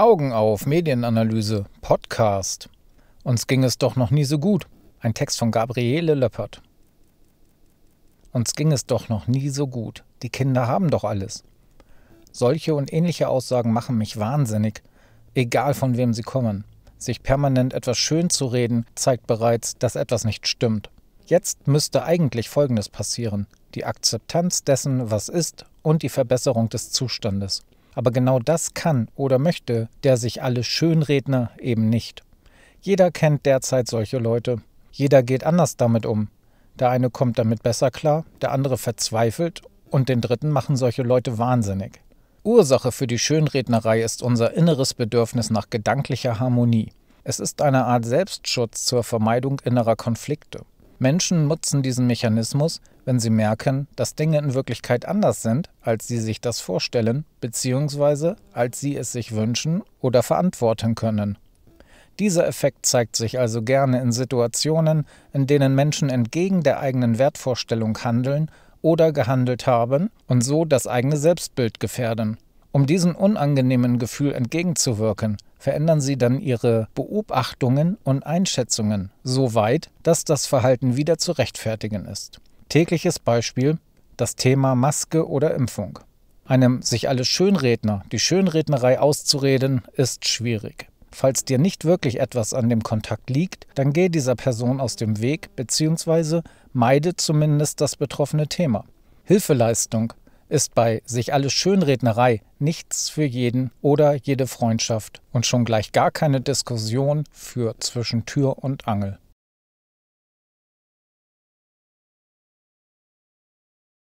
Augen auf, Medienanalyse, Podcast. Uns ging es doch noch nie so gut. Ein Text von Gabriele Löppert. Uns ging es doch noch nie so gut. Die Kinder haben doch alles. Solche und ähnliche Aussagen machen mich wahnsinnig, egal von wem sie kommen. Sich permanent etwas schön zu reden, zeigt bereits, dass etwas nicht stimmt. Jetzt müsste eigentlich Folgendes passieren. Die Akzeptanz dessen, was ist, und die Verbesserung des Zustandes. Aber genau das kann oder möchte der sich alle Schönredner eben nicht. Jeder kennt derzeit solche Leute. Jeder geht anders damit um. Der eine kommt damit besser klar, der andere verzweifelt und den dritten machen solche Leute wahnsinnig. Ursache für die Schönrednerei ist unser inneres Bedürfnis nach gedanklicher Harmonie. Es ist eine Art Selbstschutz zur Vermeidung innerer Konflikte. Menschen nutzen diesen Mechanismus, wenn sie merken, dass Dinge in Wirklichkeit anders sind, als sie sich das vorstellen, beziehungsweise als sie es sich wünschen oder verantworten können. Dieser Effekt zeigt sich also gerne in Situationen, in denen Menschen entgegen der eigenen Wertvorstellung handeln oder gehandelt haben und so das eigene Selbstbild gefährden. Um diesem unangenehmen Gefühl entgegenzuwirken, verändern sie dann ihre Beobachtungen und Einschätzungen so weit, dass das Verhalten wieder zu rechtfertigen ist. Tägliches Beispiel das Thema Maske oder Impfung. Einem sich alle Schönredner, die Schönrednerei auszureden, ist schwierig. Falls dir nicht wirklich etwas an dem Kontakt liegt, dann geh dieser Person aus dem Weg bzw. meide zumindest das betroffene Thema. Hilfeleistung ist bei sich alles Schönrednerei nichts für jeden oder jede Freundschaft und schon gleich gar keine Diskussion für zwischen Tür und Angel.